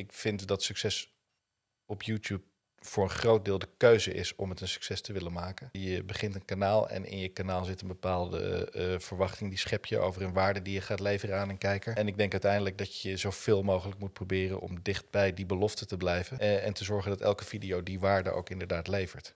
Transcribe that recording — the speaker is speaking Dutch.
ik vind dat succes op YouTube voor een groot deel de keuze is om het een succes te willen maken. Je begint een kanaal en in je kanaal zit een bepaalde eh, eh, verwachting. Die schep je over een waarde die je gaat leveren aan een kijker. En ik denk uiteindelijk dat je zoveel mogelijk moet proberen om dicht bij die belofte te blijven. Eh, en te zorgen dat elke video die waarde ook inderdaad levert.